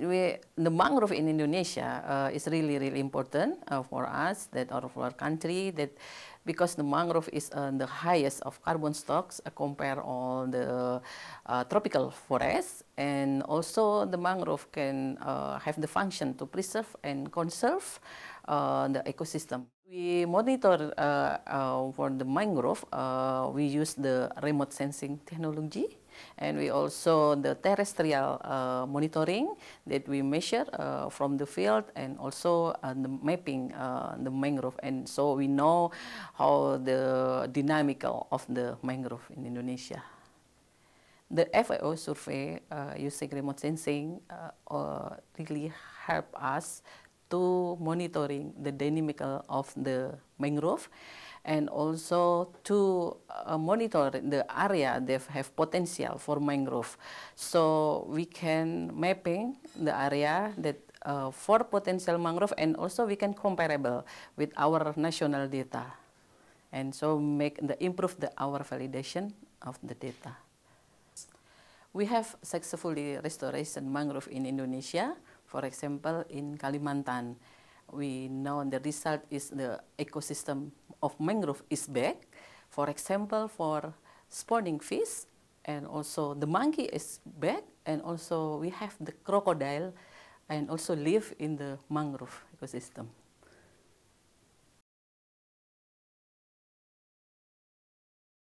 we, the mangrove in Indonesia uh, is really, really important uh, for us, that or for our country, that because the mangrove is uh, the highest of carbon stocks uh, compare all the uh, tropical forests and also the mangrove can uh, have the function to preserve and conserve uh, the ecosystem. We monitor uh, uh, for the mangrove, uh, we use the remote sensing technology and we also the terrestrial uh, monitoring that we measure uh, from the field and also uh, the mapping the mangrove and so we know how the dynamical of the mangrove in Indonesia. The FAO survey using remote sensing really help us to monitoring the dynamic of the mangrove and also to uh, monitor the area that have potential for mangrove. So we can mapping the area that uh, for potential mangrove and also we can comparable with our national data and so make the improve the our validation of the data. We have successfully restoration mangrove in Indonesia for example, in Kalimantan, we know the result is the ecosystem of mangrove is back. For example, for spawning fish and also the monkey is back and also we have the crocodile and also live in the mangrove ecosystem.